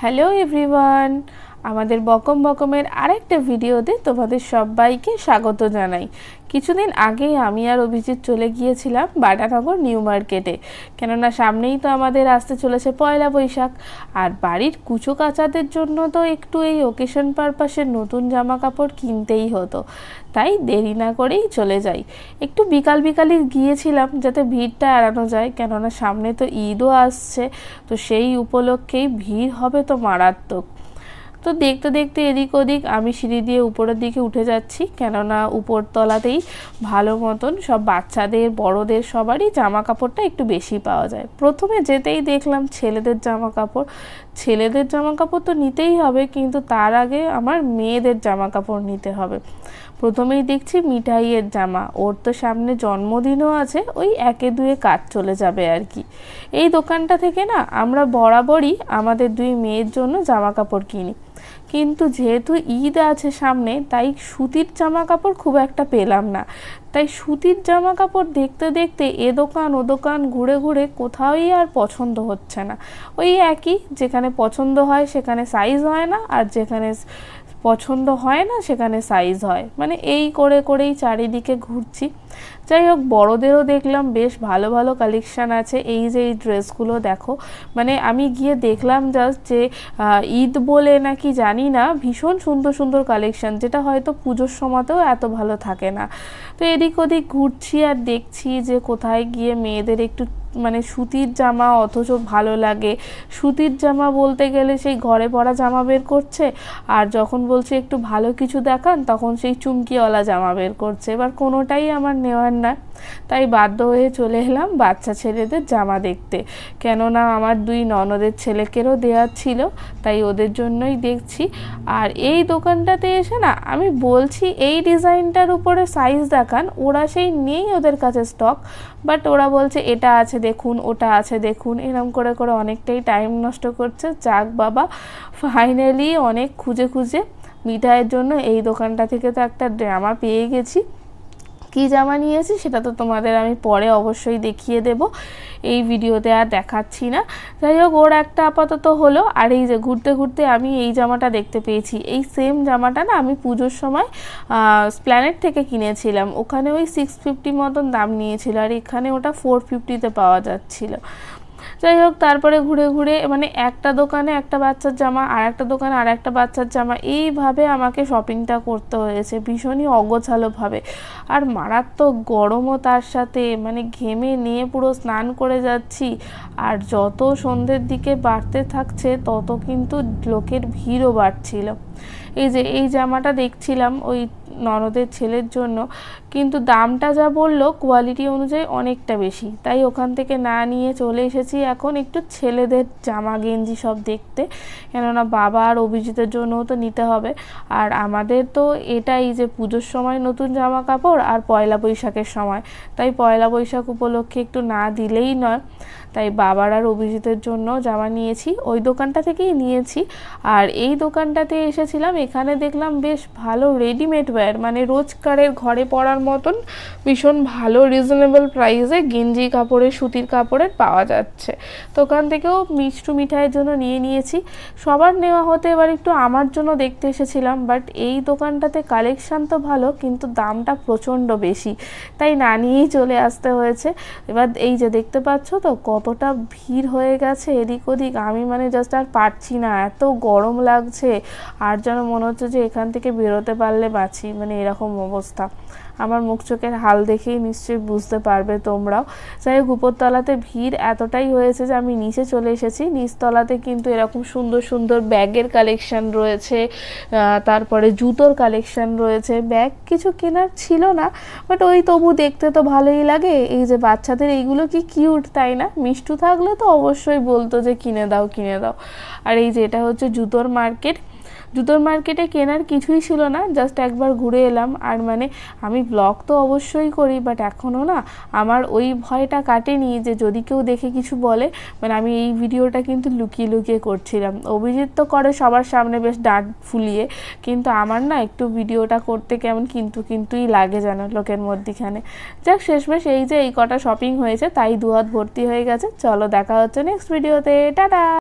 hello everyone আমাদের বকম বকমের আরেকটা ভিডিওতে তোমাদের সবাইকে স্বাগত জানাই কিছুদিন আগেই আমি আর অভিজিৎ চলে গিয়েছিলাম বাটানগর নিউ মার্কেটে কেননা সামনেই তো আমাদের আসতে চলেছে পয়লা বৈশাখ আর বাড়ির কুচো কাচাদের জন্য তো একটু এই ওকেশন পারপাসে নতুন জামা কাপড় কিনতেই হতো তাই দেরি না করেই চলে যাই একটু বিকাল বিকালই গিয়েছিলাম যাতে ভিড়টা এড়ানো যায় কেননা সামনে তো ঈদও আসছে তো সেই উপলক্ষেই ভিড় হবে তো মারাত্মক তো দেখতে দেখতে এদিক ওদিক আমি সিঁড়ি দিয়ে উপরের দিকে উঠে যাচ্ছি কেননা উপরতলাতেই ভালো মতন সব বাচ্চাদের বড়দের সবারই জামা কাপড়টা একটু বেশি পাওয়া যায় প্রথমে যেতেই দেখলাম ছেলেদের জামা কাপড় ছেলেদের জামা কাপড় তো নিতেই হবে কিন্তু তার আগে আমার মেয়েদের জামা কাপড় নিতে হবে প্রথমেই দেখছি মিঠাইয়ের জামা ওর তো সামনে জন্মদিনও আছে ওই একে দুয়ে কাজ চলে যাবে আর কি এই দোকানটা থেকে না আমরা বরাবরই আমাদের দুই মেয়ের জন্য জামা কাপড় কিনি কিন্তু যেহেতু ঈদ আছে সামনে তাই সুতির জামা কাপড় খুব একটা পেলাম না তাই সুতির জামা কাপড় দেখতে দেখতে এ দোকান ও দোকান ঘুরে ঘুরে কোথাওই আর পছন্দ হচ্ছে না ওই একই যেখানে পছন্দ হয় সেখানে সাইজ হয় না আর যেখানে পছন্দ হয় না সেখানে সাইজ হয় মানে এই করে করেই চারিদিকে ঘুরছি যাই হোক বড়োদেরও দেখলাম বেশ ভালো ভালো কালেকশান আছে এই যে এই ড্রেসগুলো দেখো মানে আমি গিয়ে দেখলাম জাস্ট যে ঈদ বলে নাকি জানি না ভীষণ সুন্দর সুন্দর কালেকশান যেটা হয়তো পুজোর সময়তেও এত ভালো থাকে না তো এদিক ওদিক ঘুরছি আর দেখছি যে কোথায় গিয়ে মেয়েদের একটু মানে সুতির জামা অথচ ভালো লাগে সুতির জামা বলতে গেলে সেই ঘরে পরা জামা বের করছে আর যখন বলছে একটু ভালো কিছু দেখান তখন সেই চুমকিওয়ালা জামা বের করছে এবার কোনোটাই আমার নেওয়ার না তাই বাধ্য হয়ে চলে এলাম বাচ্চা ছেলেদের জামা দেখতে কেননা আমার দুই ননদের ছেলেকেরও দেওয়ার ছিল তাই ওদের জন্যই দেখছি আর এই দোকানটাতে এসে না আমি বলছি এই ডিজাইনটার উপরে সাইজ দেখান ওরা সেই নেই ওদের কাছে স্টক বাট ওরা বলছে এটা আছে দেখুন ওটা আছে দেখুন এরম করে করে অনেকটাই টাইম নষ্ট করছে যাক বাবা ফাইনালি অনেক খুঁজে খুঁজে মিঠাইয়ের জন্য এই দোকানটা থেকে তো একটা ড্রামা পেয়ে গেছি কি জামা নিয়েছি সেটা তো তোমাদের আমি পরে অবশ্যই দেখিয়ে দেব এই ভিডিওতে আর দেখাচ্ছি না যাই হোক ওর একটা আপাতত হলো আর এই যে ঘুরতে ঘুরতে আমি এই জামাটা দেখতে পেয়েছি এই সেম জামাটা না আমি পুজোর সময় স্প্ল্যানেট থেকে কিনেছিলাম ওখানে ওই সিক্স ফিফটির মতন দাম নিয়েছিল আর এখানে ওটা ফোর ফিফটিতে পাওয়া যাচ্ছিলো যাই হোক তারপরে ঘুরে ঘুরে মানে একটা দোকানে একটা বাচ্চার জামা আর একটা দোকানে আর একটা বাচ্চার জামা এইভাবে আমাকে শপিংটা করতে হয়েছে ভীষণই অগোছালোভাবে আর মারাত্মক গরমও তার সাথে মানে ঘেমে নিয়ে পুরো স্নান করে যাচ্ছি আর যত সন্ধ্যের দিকে বাড়তে থাকছে তত কিন্তু লোকের ভিড়ও বাড়ছিল এই যে এই জামাটা দেখছিলাম ওই ননদের ছেলের জন্য কিন্তু দামটা যা বললো কোয়ালিটি অনুযায়ী অনেকটা বেশি তাই ওখান থেকে না নিয়ে চলে এসেছি এখন একটু ছেলেদের জামা গেঞ্জি সব দেখতে কেননা বাবা আর অভিজিতের জন্যও তো নিতে হবে আর আমাদের তো এটাই যে পুজোর সময় নতুন জামা কাপড় আর পয়লা বৈশাখের সময় তাই পয়লা বৈশাখ উপলক্ষে একটু না দিলেই নয় তাই বাবার আর অভিজিতের জন্য জামা নিয়েছি ওই দোকানটা থেকেই নিয়েছি আর এই দোকানটাতে এসেছিলাম এখানে দেখলাম বেশ ভালো রেডিমেড ওয়্যার মানে রোজকারের ঘরে পড়ার মতন ভীষণ ভালো রিজনেবল প্রাইসে গেঞ্জি কাপড়ের সুতির কাপড়ের পাওয়া যাচ্ছে দোকান থেকেও মিষ্টু মিঠাইয়ের জন্য নিয়ে নিয়েছি সবার নেওয়া হতে এবার একটু আমার জন্য দেখতে এসেছিলাম বাট এই দোকানটাতে কালেকশান তো ভালো কিন্তু দামটা প্রচণ্ড বেশি তাই না নিয়েই চলে আসতে হয়েছে এবার এই যে দেখতে পাচ্ছ তো কপ এতটা ভিড় হয়ে গেছে এদিক ওদিক আমি মানে জাস্ট আর পারছি না এত গরম লাগছে আর যেন মনে হচ্ছে যে এখান থেকে বেরোতে পারলে বাঁচি মানে এরকম অবস্থা আমার মুখ চোখের হাল দেখেই নিশ্চয়ই বুঝতে পারবে তোমরাও যাই হোক উপরতলাতে ভিড় এতটাই হয়েছে যে আমি নিচে চলে এসেছি নিচতলাতে কিন্তু এরকম সুন্দর সুন্দর ব্যাগের কালেকশান রয়েছে তারপরে জুতোর কালেকশান রয়েছে ব্যাগ কিছু কেনার ছিল না বাট ওই তবু দেখতে তো ভালোই লাগে এই যে বাচ্চাদের এইগুলো কি কিউট তাই না মিষ্টু থাকলে তো অবশ্যই বলতো যে কিনে দাও কিনে দাও আর এই যে এটা হচ্ছে জুতোর মার্কেট জুতোর মার্কেটে কেনার কিছুই ছিল না জাস্ট একবার ঘুরে এলাম আর মানে আমি ব্লগ তো অবশ্যই করি বাট এখনও না আমার ওই ভয়টা কাটেনি যে যদি কেউ দেখে কিছু বলে মানে আমি এই ভিডিওটা কিন্তু লুকিয়ে লুকিয়ে করছিলাম অভিজিৎ তো করে সবার সামনে বেশ ডাঁট ফুলিয়ে কিন্তু আমার না একটু ভিডিওটা করতে কেমন কিন্তু কিন্তুই লাগে যেন লোকের মধ্যেখানে যাক শেষমেশ এই যে এই কটা শপিং হয়েছে তাই দুহাত ভর্তি হয়ে গেছে চলো দেখা হচ্ছে নেক্সট ভিডিওতে টাটা